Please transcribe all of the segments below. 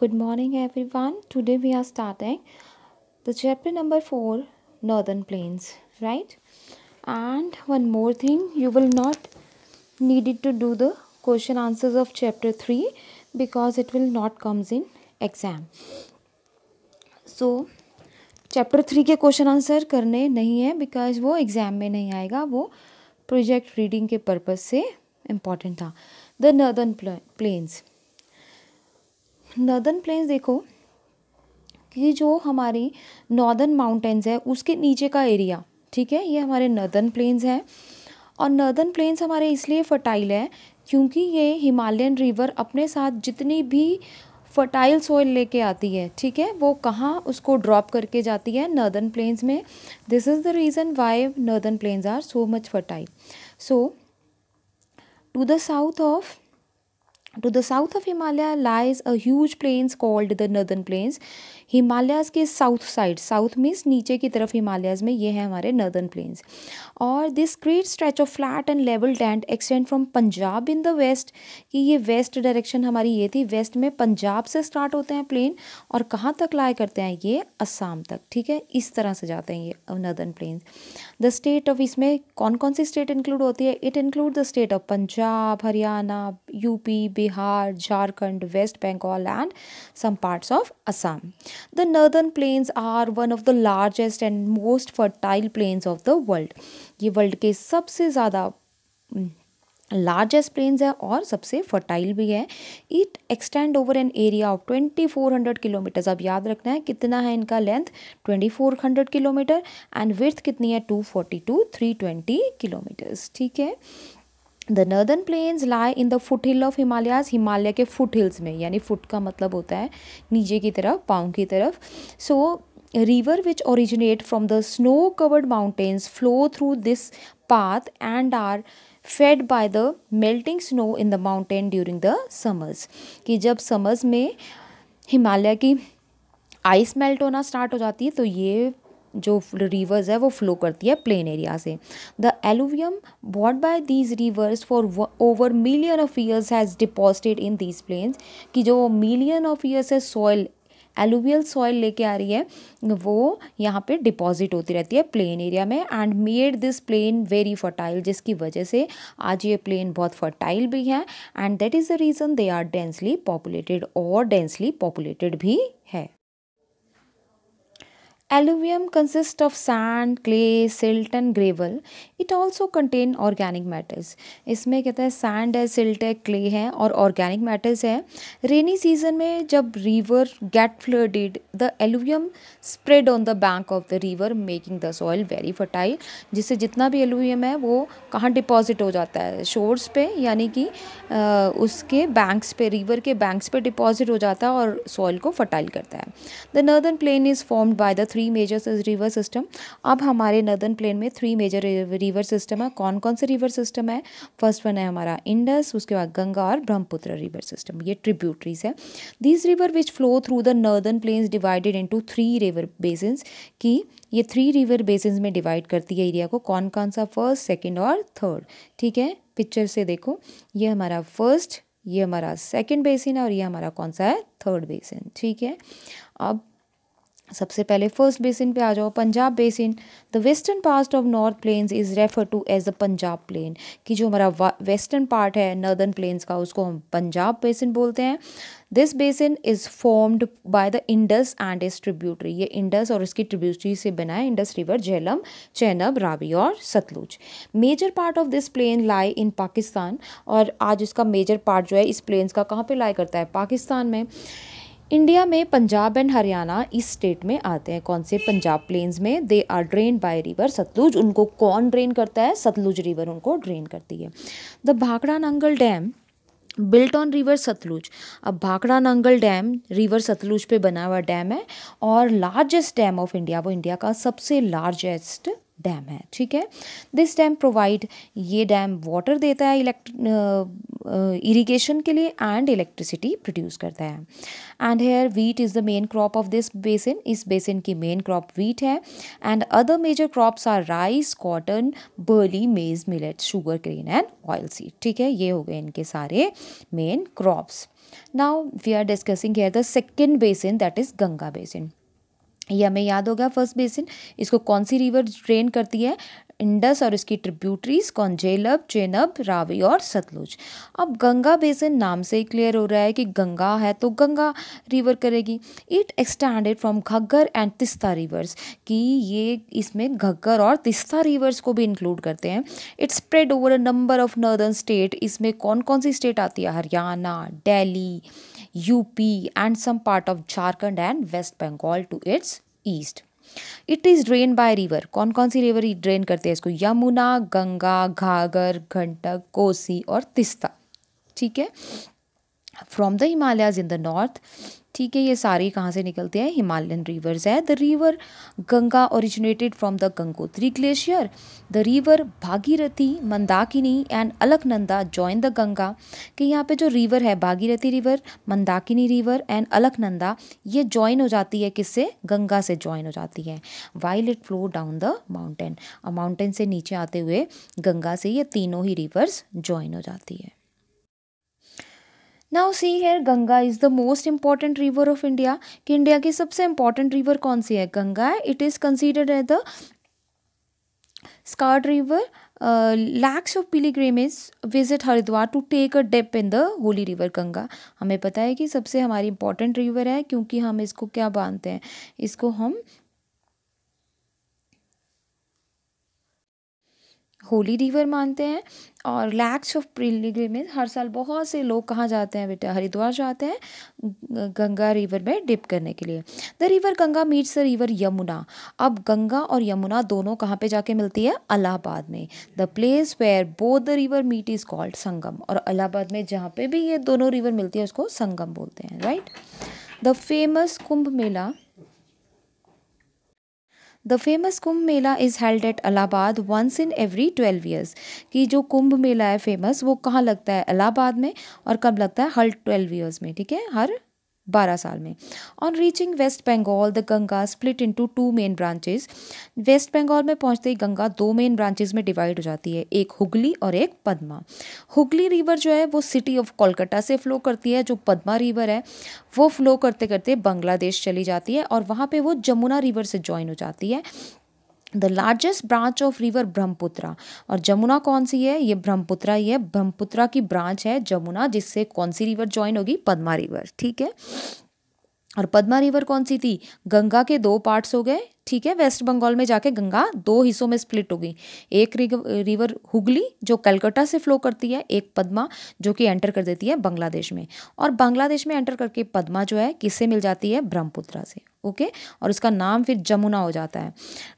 Good morning everyone today we are starting the chapter number four northern plains right and one more thing you will not needed to do the question answers of chapter three because it will not comes in exam so chapter three के question answer करने नहीं है because वो exam में नहीं आएगा वो project reading के पर्पज से इम्पॉर्टेंट था the northern plains northern plains देखो कि जो हमारी नॉर्दर्न माउंटेन्स है उसके नीचे का एरिया ठीक है ये हमारे नॉर्दर्न प्लेन्स हैं और नॉर्दर्न प्लेन्स हमारे इसलिए फर्टाइल है क्योंकि ये हिमालयन रिवर अपने साथ जितनी भी फर्टाइल सोइल लेके आती है ठीक है वो कहाँ उसको ड्रॉप करके जाती है नॉर्दर्न प्लेन्स में this is the reason why northern plains are so much fertile so to the south of To the south of Himalaya lies a huge plains called the Northern Plains Himalayas के south side south means नीचे की तरफ हिमालयस में ये है हमारे northern plains और this great stretch of flat and level tent extend from Punjab in the west कि ये वेस्ट डायरेक्शन हमारी ये थी वेस्ट में पंजाब से स्टार्ट होते हैं प्लेन और कहाँ तक लाए करते हैं ये असम तक ठीक है इस तरह से जाते हैं ये northern plains the state of इसमें कौन कौन सी स्टेट इंक्लूड होती है it include the state of Punjab Haryana UP Bihar Jharkhand west Bengal and some parts of Assam The northern plains are one of the largest and most fertile plains of the world ये world के सबसे ज़्यादा लार्जेस्ट प्लेन्स है और सबसे fertile भी है it extend over an area of twenty four hundred kilometres अब याद रखना है कितना है इनका length twenty four hundred kilometre and width कितनी है two two forty three twenty kilometres ठीक है the northern plains lie in the foot hill of Himalayas Himalaya के फुट हिल्स में यानी फुट का मतलब होता है नीचे की तरफ पाँव की तरफ so river which originate from the snow covered mountains flow through this path and are fed by the melting snow in the mountain during the summers कि जब समर्स में हिमालय की आइस मेल्ट होना स्टार्ट हो जाती है तो ये जो रिवर्स है वो फ्लो करती है प्लेन एरिया से the alluvium brought by these rivers for over million of years has deposited in these plains कि जो मिलियन ऑफ ईयर्स है सॉइल एलुवियल सॉइल लेके आ रही है वो यहाँ पे डिपॉजिट होती रहती है प्लेन एरिया में and made this plain very fertile जिसकी वजह से आज ये प्लेन बहुत फर्टाइल भी है and that is the reason they are densely populated और डेंसली पॉपुलेटेड भी Alluvium consist of sand clay silt and gravel it also contain organic matters. इसमें कहते हैं सैंड है सिल्ट है क्ले है और ऑर्गेनिक मैटर्स है रेनी सीजन में जब river get flooded the alluvium spread on the bank of the river making the soil very fertile जिससे जितना भी एलुवियम है वो कहाँ डिपॉजिट हो जाता है शोर्स पे यानी कि उसके बैंक्स पे रिवर के बैंक्स पे डिपॉजिट हो जाता है और सॉइल को फर्टाइल करता है the northern plain is formed by the three three major river system अब हमारे नदन प्लेन में थ्री मेजर रिवर सिस्टम है कौन कौन से रिवर सिस्टम है फर्स्ट वन है हमारा इंडस उसके बाद गंगा और ब्रह्मपुत्र रिवर सिस्टम ये ट्रिब्यूटरीज है this river which flow through the northern plains divided into three river basin की ये थ्री रिवर बेसिन में डिवाइड करती है एरिया को कौन कौन सा फर्स्ट सेकेंड और थर्ड ठीक है पिक्चर से देखो ये हमारा फर्स्ट ये हमारा सेकेंड बेसिन है और ये हमारा कौन सा है थर्ड बेसिन ठीक है अब सबसे पहले फर्स्ट बेसिन पे आ जाओ Punjab basin the western part of north plains is refer to as a Punjab plain कि जो हमारा वेस्टर्न पार्ट है नर्दर्न प्लेन्स का उसको हम पंजाब बेसिन बोलते हैं this basin is formed by the Indus and इस ट्रिब्यूटरी ये इंडस और इसकी ट्रिब्यूटरी से बना है इंडस रिवर झेलम चैनब रावी और Sutlej major part of this plain lie in Pakistan और आज इसका मेजर पार्ट जो है इस प्लेन्स का कहाँ पे लाई करता है पाकिस्तान में इंडिया में पंजाब एंड हरियाणा इस स्टेट में आते हैं कौन से पंजाब प्लेन्स में they are drain by river Sutlej उनको कौन ड्रेन करता है सतलुज रिवर उनको ड्रेन करती है the Bhakra Nangal dam built on river Sutlej अब भाखड़ा नंगल डैम रिवर सतलुज पे बना हुआ डैम है और लार्जेस्ट डैम ऑफ इंडिया वो इंडिया का सबसे लार्जेस्ट डैम है ठीक है दिस डैम प्रोवाइड ये डैम वाटर देता है इलेक्ट्रिक इरीगेशन के लिए एंड इलेक्ट्रिसिटी प्रोड्यूस करता है and here wheat is the main crop of this basin इस बेसिन की मेन क्रॉप वीट है and other major crops are rice cotton barley maize millet sugar grain and oil seed ठीक है ये हो गए इनके सारे main crops now we are discussing here the second basin that is Ganga basin ये हमें याद होगा फर्स्ट बेसिन इसको कौन सी रिवर ड्रेन करती है इंडस और इसकी ट्रिब्यूटरीज कौन जेलब चेनब रावी और सतलुज अब गंगा बेसिन नाम से ही क्लियर हो रहा है कि गंगा है तो गंगा रिवर करेगी it extended from Ghaggar and Teesta rivers कि ये इसमें घग्गर और तिस्ता रिवर्स को भी इंक्लूड करते हैं it spread over a number of northern state इसमें कौन कौन सी स्टेट आती है Haryana Delhi UP and some part of Jharkhand and west Bengal to its east it is drain by river कौन कौन सी रिवर ड्रेन करते हैं इसको यमुना गंगा घाघर घंटक कोसी और तिस्ता ठीक है from the Himalayas in the north ठीक है ये सारे कहाँ से निकलते हैं हिमालयन रिवर्स है the river Ganga originated from the Gangotri glacier the river Bhagirathi Mandakini and Alaknanda join the Ganga कि यहाँ पे जो रिवर है Bhagirathi river Mandakini river and Alaknanda ये जॉइन हो जाती है किससे गंगा से जॉइन हो जाती है while it flow down the mountain और माउंटेन से नीचे आते हुए गंगा से ये तीनों ही रिवर्स जॉइन हो जाती है now see here Ganga is the most important river of India कि इंडिया की सबसे इंपॉर्टेंट रिवर कौन सी है गंगा है it is considered as the sacred river lakhs of pilgrims visit Haridwar to take a dip in the holy river Ganga हमें पता है कि सबसे हमारी इंपॉर्टेंट रिवर है क्योंकि हम इसको क्या बांधते हैं इसको हम होली रिवर मानते हैं और लैक्स ऑफ पिलग्रिमेज हर साल बहुत से लोग कहाँ जाते हैं बेटा हरिद्वार जाते हैं गंगा रिवर में डिप करने के लिए the river Ganga meets the river Yamuna अब गंगा और यमुना दोनों कहाँ पे जाके मिलती है अलाहाबाद में the place where both the river meet is called Sangam और अलाहाबाद में जहाँ पे भी ये दोनों रिवर मिलती है उसको संगम बोलते हैं right the famous Kumbh Mela the famous Kumbh Mela is held at Allahabad once in every twelve years कि जो कुंभ मेला है फेमस वो कहाँ लगता है अलाहाबाद में और कब लगता है हर ट्वेल्व ईयर्स में ठीक है हर बारह साल में on reaching west Bengal the Ganga split into two main branches west Bengal में पहुंचते ही गंगा दो मेन ब्रांचेस में डिवाइड हो जाती है एक हुगली और एक पद्मा हुगली रिवर जो है वो सिटी ऑफ कोलकाता से फ्लो करती है जो पद्मा रिवर है वो फ्लो करते करते बांग्लादेश चली जाती है और वहाँ पर वो जमुना रिवर से ज्वाइन हो जाती है the largest branch of river Brahmaputra और जमुना कौन सी है ये ब्रह्मपुत्रा ही है ब्रह्मपुत्रा की ब्रांच है जमुना जिससे कौन सी रिवर ज्वाइन होगी पदमा रिवर ठीक है और पदमा रिवर कौन सी थी गंगा के दो पार्ट्स हो गए ठीक है वेस्ट बंगाल में जाके गंगा दो हिस्सों में स्प्लिट हो गई एक रिवर हुगली जो कलकत्ता से फ्लो करती है एक पद्मा जो कि एंटर कर देती है बांग्लादेश में और बांग्लादेश में एंटर करके पद्मा जो है किससे मिल जाती है ब्रह्मपुत्रा से ओके और इसका नाम फिर जमुना हो जाता है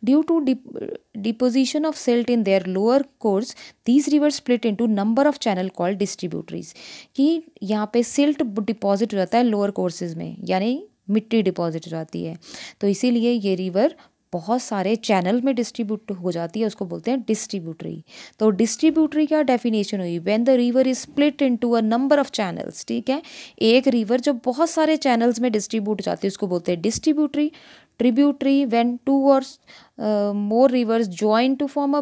due to deposition of silt in their lower course these river split to number of channel called distributaries कि यहाँ पे सिल्ट डिपॉजिट हो जाता है लोअर कोर्सेज में यानी मिट्टी डिपॉजिट हो जाती है तो इसीलिए ये रिवर बहुत सारे चैनल में डिस्ट्रीब्यूट हो जाती है उसको बोलते हैं डिस्ट्रीब्यूटरी तो डिस्ट्रीब्यूटरी क्या डेफिनेशन हुई when the river is split into a number of channels ठीक है एक रिवर जो बहुत सारे चैनल्स में डिस्ट्रीब्यूट हो जाती है उसको बोलते हैं distributary tributary when two or more rivers join to form a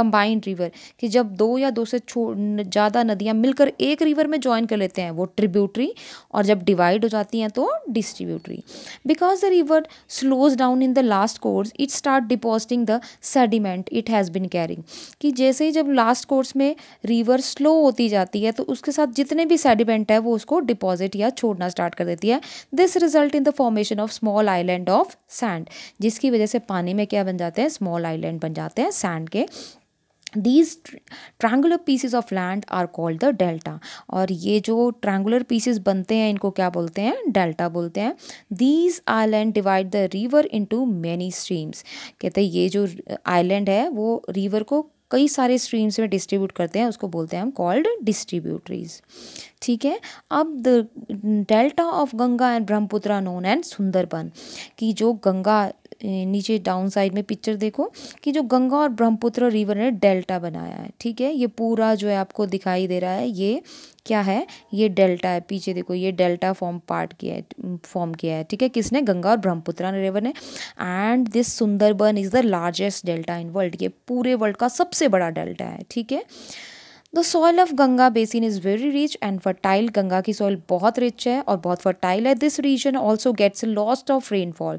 combined river कि जब दो या दो से ज़्यादा नदियाँ मिलकर एक रिवर में ज्वाइन कर लेते हैं वो ट्रिब्यूटरी और जब डिवाइड हो जाती हैं तो distributary because the river slows down in the last course it start depositing the sediment it has been carrying कि जैसे ही जब लास्ट कोर्स में रिवर स्लो होती जाती है तो उसके साथ जितने भी सेडिमेंट है वो उसको डिपॉजिट या छोड़ना स्टार्ट कर देती है this result in the formation of small island of sand जिसकी वजह से पानी में क्या बन जाते हैं स्मॉल आइलैंड बन जाते हैं सैंड के these triangular pieces of land are called the delta और ये जो ट्रैंगुलर पीसेज बनते हैं इनको क्या बोलते हैं डेल्टा बोलते हैं these island divide the river into many streams कहते हैं ये जो आईलैंड है वो रिवर को कई सारे स्ट्रीम्स में डिस्ट्रीब्यूट करते हैं उसको बोलते हैं हम कॉल्ड डिस्ट्रीब्यूटरीज ठीक है अब the delta of Ganga and Brahmaputra known and Sundarban कि जो गंगा नीचे डाउन साइड में पिक्चर देखो कि जो गंगा और ब्रह्मपुत्र रिवर ने डेल्टा बनाया है ठीक है ये पूरा जो है आपको दिखाई दे रहा है ये क्या है ये डेल्टा है पीछे देखो ये डेल्टा फॉर्म पार्ट किया है फॉर्म किया है ठीक है किसने गंगा और ब्रह्मपुत्रा रिवर ने and this Sundarban is the largest delta in world ये पूरे वर्ल्ड का सबसे बड़ा डेल्टा है ठीक है the soil of Ganga basin is very rich and fertile Ganga की सॉइल बहुत रिच है और बहुत फर्टाइल है दिस रीजन ऑल्सो गेट्स लॉस्ट ऑफ रेनफॉल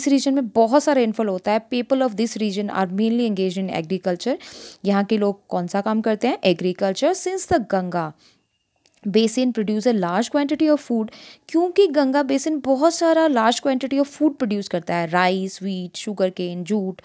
इस रीजन में बहुत सा रेनफॉल होता है people of this region are mainly engage in agriculture यहाँ के लोग कौन सा काम करते हैं agriculture since the Ganga basin produce a large quantity of food क्योंकि गंगा बेसिन बहुत सारा large quantity of food produce करता है rice wheat sugar cane jute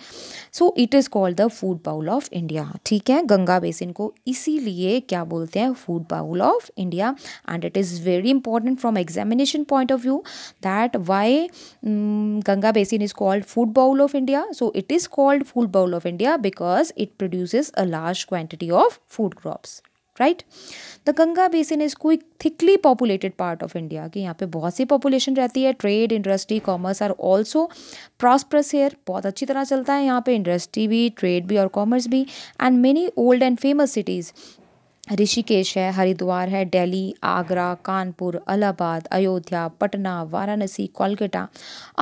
so it is called the food bowl of India ठीक है गंगा बेसिन को इसीलिए क्या बोलते हैं food bowl of India and it is very important from examination point of view that why Ganga basin is called food bowl of India so it is called food bowl of India because it produces a large quantity of food crops right the Ganga basin is कोई thickly populated part of India कि यहाँ पे बहुत सी population रहती है trade industry commerce are also prosperous here बहुत अच्छी तरह चलता है यहाँ पे इंडस्ट्री भी ट्रेड भी और कॉमर्स भी and many old and famous cities Rishikesh है हरिद्वार है Delhi Agra Kanpur Allahabad Ayodhya Patna Varanasi Kolkata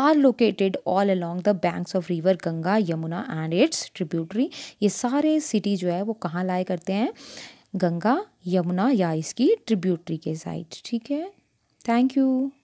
are located all along the banks of river Ganga Yamuna and its tributary ये सारे सिटी जो है वो कहाँ लाए करते हैं गंगा यमुना या इसकी ट्रिब्यूटरी के साइड ठीक है थैंक यू